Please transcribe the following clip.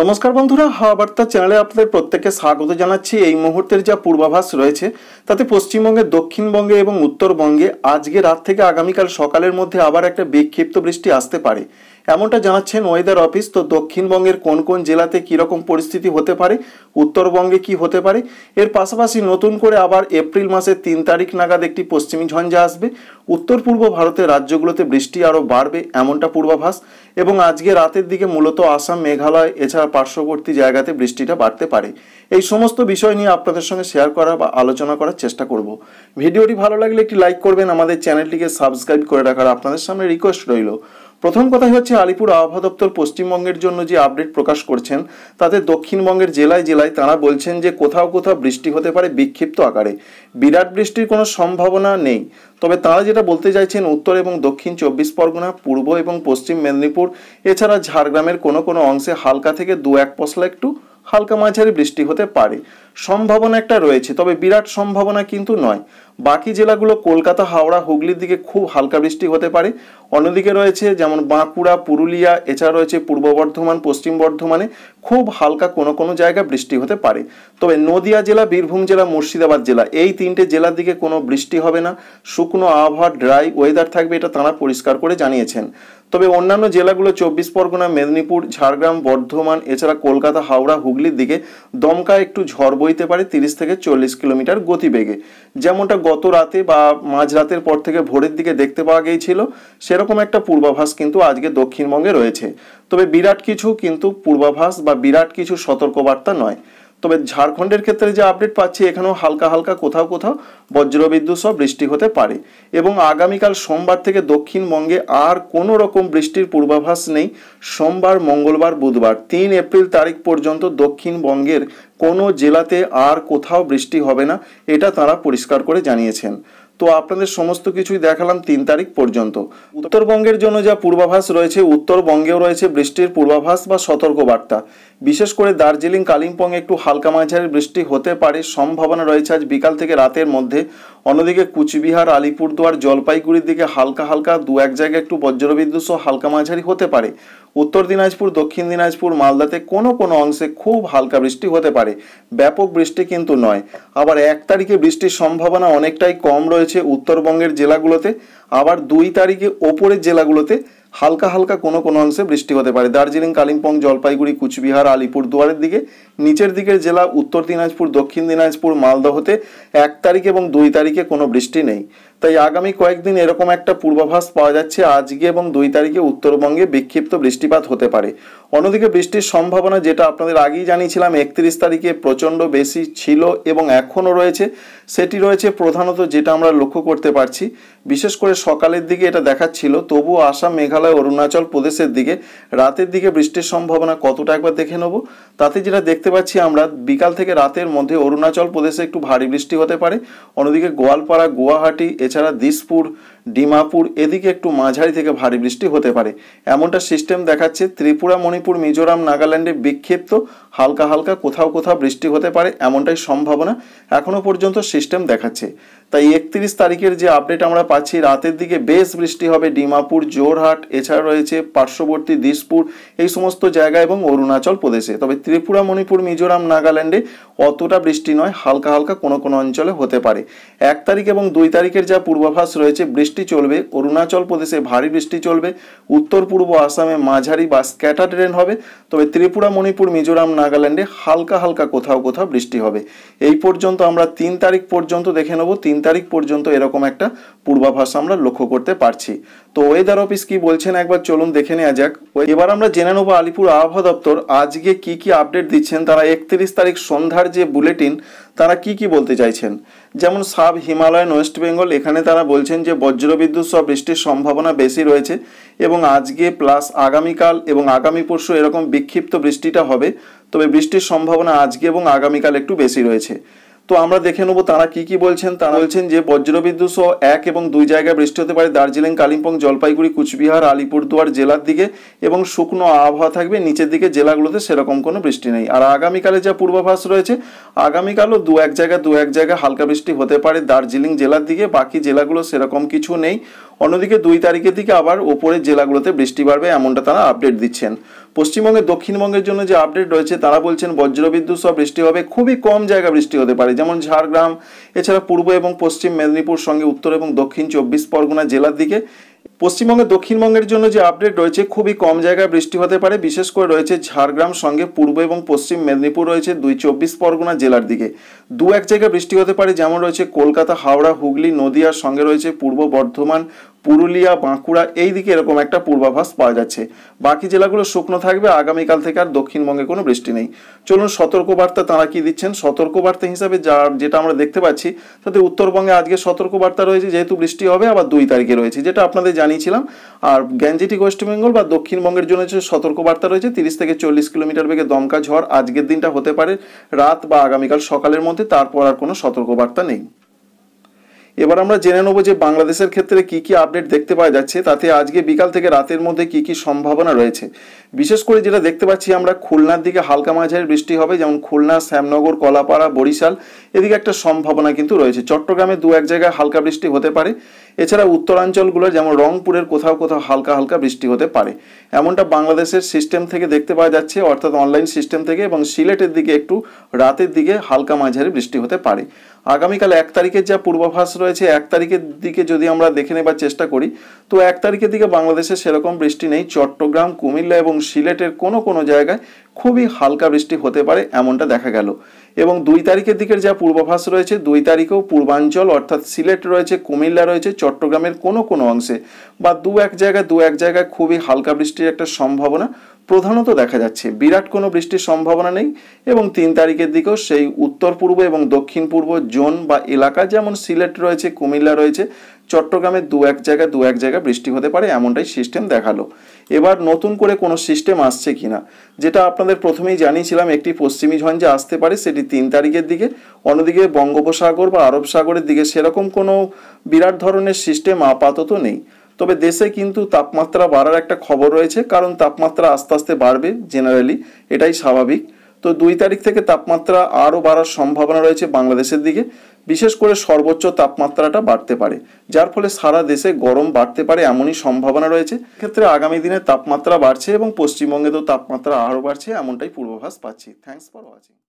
নমস্কার বন্ধুরা হাওয়া বার্তা চ্যানেলে আপনাদের প্রত্যেককে স্বাগত জানাচ্ছি এই মুহূর্তের যা পূর্বাভাস রয়েছে তাতে পশ্চিমবঙ্গে দক্ষিণবঙ্গে এবং উত্তরবঙ্গে আজকে রাত থেকে আগামীকাল সকালের মধ্যে আবার একটা বিক্ষিপ্ত বৃষ্টি আসতে পারে এমনটা জানাচ্ছেন ওয়েদার অফিস তো দক্ষিণবঙ্গের কোন কোন জেলাতে কীরকম পরিস্থিতি হতে পারে উত্তরবঙ্গে কি হতে পারে এর পাশাপাশি নতুন করে আবার এপ্রিল মাসের তিন তারিখ নাগাদ একটি পশ্চিমী ঝঞ্ঝা আসবে উত্তর পূর্ব ভারতের রাজ্যগুলোতে বৃষ্টি আরও বাড়বে এমনটা পূর্বাভাস এবং আজকে রাতের দিকে মূলত আসাম মেঘালয় এছাড়া পার্শ্ববর্তী জায়গাতে বৃষ্টিটা বাড়তে পারে এই সমস্ত বিষয় নিয়ে আপনাদের সঙ্গে শেয়ার করা বা আলোচনা করার চেষ্টা করব ভিডিওটি ভালো লাগলে একটি লাইক করবেন আমাদের চ্যানেলটিকে সাবস্ক্রাইব করে রাখার আপনাদের সামনে রিকোয়েস্ট রইল প্রথম কথাই হচ্ছে আলিপুর আবহাওয়া দপ্তর পশ্চিমবঙ্গের জন্য যে আপডেট প্রকাশ করছেন তাতে দক্ষিণবঙ্গের জেলায় জেলায় তারা বলছেন যে কোথাও কোথাও বৃষ্টি হতে পারে বিক্ষিপ্ত আকারে বিরাট বৃষ্টির কোনো সম্ভাবনা নেই তবে তারা যেটা বলতে চাইছেন উত্তর এবং দক্ষিণ চব্বিশ পরগনা পূর্ব এবং পশ্চিম মেদিনীপুর এছাড়া ঝাড়গ্রামের কোনো কোনো অংশে হালকা থেকে দু এক পশলা একটু হালকা মাঝারি বৃষ্টি হতে পারে সম্ভাবনা একটা রয়েছে তবে বিরাট সম্ভাবনা কিন্তু নয় বাকি জেলাগুলো কলকাতা হাওড়া হুগলির দিকে খুব হালকা বৃষ্টি হতে পারে অন্যদিকে রয়েছে যেমন বাঁকুড়া পুরুলিয়া এছাড়া রয়েছে পূর্ব বর্ধমান পশ্চিম বর্ধমানে খুব হালকা কোনো কোনো জায়গায় বৃষ্টি হতে পারে তবে নদিয়া জেলা বীরভূম জেলা মুর্শিদাবাদ জেলা এই তিনটে জেলার দিকে কোনো বৃষ্টি হবে না শুকনো আবহাওয়া ড্রাই ওয়েদার থাকবে এটা তাঁরা পরিষ্কার করে জানিয়েছেন তবে অন্যান্য জেলাগুলো চব্বিশ পরগনা মেদিনীপুর ঝাড়গ্রাম বর্ধমান এছাড়া কলকাতা হাওড়া হুগলি হুগলির দিকে দমকা একটু ঝড় বইতে পারে তিরিশ থেকে চল্লিশ কিলোমিটার গতিবেগে যেমনটা গত রাতে বা মাঝরাতের পর থেকে ভোরের দিকে দেখতে পাওয়া গিয়েছিল সেরকম একটা পূর্বাভাস কিন্তু আজকে দক্ষিণবঙ্গে রয়েছে তবে বিরাট কিছু কিন্তু পূর্বাভাস বা বিরাট কিছু সতর্কবার্তা নয় তবে ঝাড়খণ্ডের ক্ষেত্রে যে আপডেট পাচ্ছি এখানেও হালকা হালকা কোথাও কোথাও বজ্রবিদ্যুৎ সহ বৃষ্টি হতে পারে এবং আগামীকাল সোমবার থেকে দক্ষিণবঙ্গে আর কোনো রকম বৃষ্টির পূর্বাভাস নেই সোমবার মঙ্গলবার বুধবার তিন এপ্রিল তারিখ পর্যন্ত দক্ষিণবঙ্গের কোনো জেলাতে আর কোথাও বৃষ্টি হবে না এটা তারা পরিষ্কার করে জানিয়েছেন তো আপনাদের সমস্ত কিছুই দেখালাম তিন তারিখ পর্যন্ত উত্তরবঙ্গের জন্য যা পূর্বাভাস রয়েছে উত্তরবঙ্গেও রয়েছে বৃষ্টির পূর্বাভাস বা সতর্ক বার্তা বিশেষ করে দার্জিলিং কালিম্পং একটু হালকা মাঝারি বৃষ্টি হতে পারে সম্ভাবনা রয়েছে আজ বিকাল থেকে রাতের মধ্যে অন্যদিকে কুচবিহার আলিপুরদুয়ার জলপাইগুড়ির দিকে হালকা হালকা দু এক জায়গায় একটু বজ্রবিদ্যুৎ সহ হালকা মাঝারি হতে পারে উত্তর দিনাজপুর দক্ষিণ দিনাজপুর মালদাতে কোনো কোনো অংশে খুব হালকা বৃষ্টি হতে পারে ব্যাপক বৃষ্টি কিন্তু নয় আবার এক তারিখে বৃষ্টির সম্ভাবনা অনেকটাই কম রয়েছে উত্তরবঙ্গের জেলাগুলোতে আবার দুই তারিখে ওপরের জেলাগুলোতে হালকা হালকা কোনো কোনো অংশে বৃষ্টি হতে পারে দার্জিলিং কালিম্পং জলপাইগুড়ি কুচবিহার আলিপুর দুয়ারের দিকে নিচের দিকের জেলা উত্তর দিনাজপুর দক্ষিণ দিনাজপুর মালদহতে এক তারিখ এবং দুই তারিখে কোনো বৃষ্টি নেই তাই আগামী কয়েকদিন এরকম একটা পূর্বাভাস পাওয়া যাচ্ছে আজকে এবং দুই তারিখে উত্তরবঙ্গে বিক্ষিপ্ত বৃষ্টিপাত হতে পারে অন্যদিকে বৃষ্টির সম্ভাবনা যেটা আপনাদের আগেই জানিয়েছিলাম একত্রিশ তারিখে প্রচণ্ড বেশি ছিল এবং এখনও রয়েছে সেটি রয়েছে প্রধানত যেটা আমরা লক্ষ্য করতে পারছি বিশেষ করে সকালের দিকে এটা দেখাচ্ছিল তবু আসাম মেঘালয় অরুণাচল প্রদেশের দিকে রাতের দিকে বৃষ্টির সম্ভাবনা কতটা একবার দেখে নেব তাতে যেটা দেখতে পাচ্ছি আমরা বিকাল থেকে রাতের মধ্যে অরুণাচল প্রদেশে একটু ভারী বৃষ্টি হতে পারে অন্যদিকে গোয়ালপাড়া গুয়াহাটি এছাড়া দিসপুর ডিমাপুর এদিকে একটু মাঝারি থেকে ভারী বৃষ্টি হতে পারে এমনটা সিস্টেম দেখাচ্ছে ত্রিপুরা মণিপুর মিজোরাম নাগাল্যান্ডে বিক্ষিপ্ত হালকা হালকা কোথাও কোথাও বৃষ্টি হতে পারে এমনটাই সম্ভাবনা এখনও পর্যন্ত সিস্টেম দেখাচ্ছে তাই একত্রিশ তারিখের যে আপডেট আমরা পাচ্ছি রাতের দিকে বেশ বৃষ্টি হবে ডিমাপুর জোরহাট এছাড়া রয়েছে পার্শ্ববর্তী দিসপুর এই সমস্ত জায়গা এবং অরুণাচল প্রদেশে তবে ত্রিপুরা মণিপুর মিজোরাম নাগাল্যান্ডে অতটা বৃষ্টি নয় হালকা হালকা কোনো কোনো অঞ্চলে হতে পারে এক তারিখ এবং দুই তারিখের যা পূর্বাভাস রয়েছে বৃষ্টি বৃষ্টি চলবে অরুণাচল প্রদেশে ভারী বৃষ্টি চলবে উত্তর পূর্ব আসামে মাঝারি বা স্ক্যাটার রেন হবে তবে ত্রিপুরা মণিপুর মিজোরাম নাগাল্যান্ডে হালকা হালকা কোথাও কোথাও বৃষ্টি হবে এই পর্যন্ত আমরা তিন তারিখ পর্যন্ত দেখে নেব তিন তারিখ পর্যন্ত এরকম একটা পূর্বাভাস আমরা লক্ষ্য করতে পারছি তো ওয়েদার অফিস কি বলছেন একবার চলুন দেখে নেওয়া যাক এবার আমরা জেনে নেবো আলিপুর আবহাওয়া দপ্তর আজকে কি কি আপডেট দিচ্ছেন তারা একত্রিশ তারিখ সন্ধ্যার যে বুলেটিন তারা কি কি বলতে চাইছেন যেমন সাব হিমালয়ান ওয়েস্ট বেঙ্গল এখানে তারা বলছেন যে বজ্রবিদ্যুৎ সহ বৃষ্টির সম্ভাবনা বেশি রয়েছে এবং আজকে প্লাস আগামীকাল এবং আগামী পরশু এরকম বিক্ষিপ্ত বৃষ্টিটা হবে তবে বৃষ্টির সম্ভাবনা আজকে এবং আগামীকাল একটু বেশি রয়েছে তো আমরা দেখে নেবো তারা কি কি বলছেন তারা বলছেন যে বজ্রবিদ্যুৎ সহ এক এবং দুই জায়গায় বৃষ্টি হতে পারে দার্জিলিং কালিম্পং জলপাইগুড়ি কুচবিহার আলিপুরদুয়ার জেলার দিকে এবং শুকনো আবহাওয়া থাকবে নিচের দিকে জেলাগুলোতে সেরকম কোনো বৃষ্টি নেই আর আগামীকালে যা পূর্বাভাস রয়েছে আগামীকালও দু এক জায়গায় দু এক জায়গায় হালকা বৃষ্টি হতে পারে দার্জিলিং জেলার দিকে বাকি জেলাগুলো সেরকম কিছু নেই অন্যদিকে দুই তারিখের দিকে আবার ওপরের জেলাগুলোতে বৃষ্টি বাড়বে এমনটা তারা আপডেট দিচ্ছেন পশ্চিমবঙ্গের দক্ষিণবঙ্গের জন্য যে আপডেট রয়েছে তারা বলছেন বজ্রবিদ্যুৎ সহ বৃষ্টি হবে খুবই কম জায়গা বৃষ্টি হতে পারে যেমন ঝাড়গ্রাম এছাড়া পূর্ব এবং পশ্চিম মেদিনীপুর সঙ্গে উত্তর এবং দক্ষিণ চব্বিশ পরগনা জেলার দিকে পশ্চিমবঙ্গে দক্ষিণবঙ্গের জন্য যে আপডেট রয়েছে খুবই কম জায়গায় বৃষ্টি হতে পারে বিশেষ করে রয়েছে ঝাড়গ্রাম সঙ্গে পূর্ব এবং পশ্চিম মেদিনীপুর রয়েছে দুই চব্বিশ পরগনা জেলার দিকে দু এক জায়গায় বৃষ্টি হতে পারে যেমন রয়েছে কলকাতা হাওড়া হুগলি নদিয়ার সঙ্গে রয়েছে পূর্ব বর্ধমান পুরুলিয়া বাঁকুড়া এই দিকে এরকম একটা পূর্বাভাস পাওয়া যাচ্ছে বাকি জেলাগুলো শুকনো থাকবে আগামীকাল থেকে আর দক্ষিণবঙ্গে কোনো বৃষ্টি নেই চলুন সতর্কবার্তা তাঁরা কি দিচ্ছেন সতর্কবার্তা হিসাবে যা যেটা আমরা দেখতে পাচ্ছি তাতে উত্তরবঙ্গে আজকে সতর্কবার্তা রয়েছে যেহেতু বৃষ্টি হবে আবার দুই তারিখে রয়েছে যেটা আপনাদের জানিয়েছিলাম আর গ্যাঞ্জিটি ওয়েস্টবেঙ্গল বা দক্ষিণবঙ্গের জন্য যে সতর্কবার্তা রয়েছে তিরিশ থেকে চল্লিশ কিলোমিটার বেগে দমকা ঝড় আজকের দিনটা হতে পারে রাত বা আগামীকাল সকালের মধ্যে তারপর আর কোনো সতর্কবার্তা নেই এবার আমরা জেনে নেব যে বাংলাদেশের ক্ষেত্রে কি কি আপডেট দেখতে পাওয়া যাচ্ছে তাতে আজকে বিকাল থেকে রাতের মধ্যে কি কি সম্ভাবনা রয়েছে বিশেষ করে যেটা দেখতে পাচ্ছি আমরা খুলনার দিকে হালকা মাঝারি বৃষ্টি হবে যেমন খুলনা শ্যামনগর কলাপাড়া বরিশাল এদিকে একটা সম্ভাবনা কিন্তু রয়েছে চট্টগ্রামে দু এক জায়গায় হালকা বৃষ্টি হতে পারে এছাড়া উত্তরাঞ্চলগুলোর যেমন রংপুরের কোথাও কোথাও হালকা হালকা বৃষ্টি হতে পারে এমনটা বাংলাদেশের সিস্টেম থেকে দেখতে পাওয়া যাচ্ছে অর্থাৎ অনলাইন সিস্টেম থেকে এবং সিলেটের দিকে একটু রাতের দিকে হালকা মাঝারি বৃষ্টি হতে পারে আগামীকাল এক তারিখের যা পূর্বাভাস রয়েছে এক তারিখের দিকে যদি আমরা দেখে নেবার চেষ্টা করি তো এক তারিখের দিকে বাংলাদেশে সেরকম বৃষ্টি নেই চট্টগ্রাম কুমিল্লা এবং সিলেটের কোনো কোনো জায়গায় খুবই হালকা বৃষ্টি হতে পারে এমনটা দেখা গেল এবং দুই তারিখের দিকের যা পূর্বাভাস রয়েছে দুই তারিখেও পূর্বাঞ্চল অর্থাৎ সিলেট রয়েছে কুমিল্লা রয়েছে চট্টগ্রামের কোনো কোনো অংশে বা দু এক জায়গায় দু এক জায়গায় খুবই হালকা বৃষ্টির একটা সম্ভাবনা প্রধানত দেখা যাচ্ছে বিরাট কোনো বৃষ্টির সম্ভাবনা নেই এবং তিন তারিখের দিকেও সেই উত্তর পূর্ব এবং দক্ষিণ পূর্ব জোন বা এলাকা যেমন সিলেট রয়েছে কুমিল্লা রয়েছে চট্টগ্রামে দু এক জায়গায় দু এক জায়গায় বৃষ্টি হতে পারে এমনটাই সিস্টেম দেখালো এবার নতুন করে কোনো সিস্টেম আসছে কি না যেটা আপনাদের প্রথমেই জানিয়েছিলাম একটি পশ্চিমী ঝঞ্জে আসতে পারে সেটি তিন তারিখের দিকে অন্যদিকে বঙ্গোপসাগর বা আরব সাগরের দিকে সেরকম কোনো বিরাট ধরনের সিস্টেম আপাতত নেই তবে দেশে কিন্তু তাপমাত্রা বাড়ার একটা খবর রয়েছে কারণ তাপমাত্রা আস্তে আস্তে বাড়বে জেনারেলি এটাই স্বাভাবিক তো দুই তারিখ থেকে তাপমাত্রা আরও বাড়ার সম্ভাবনা রয়েছে বাংলাদেশের দিকে বিশেষ করে সর্বোচ্চ তাপমাত্রাটা বাড়তে পারে যার ফলে সারা দেশে গরম বাড়তে পারে এমনই সম্ভাবনা রয়েছে ক্ষেত্রে আগামী দিনে তাপমাত্রা বাড়ছে এবং পশ্চিমবঙ্গে তো তাপমাত্রা আরও বাড়ছে এমনটাই পূর্বাভাস পাচ্ছি থ্যাংকস ফর ওয়াচিং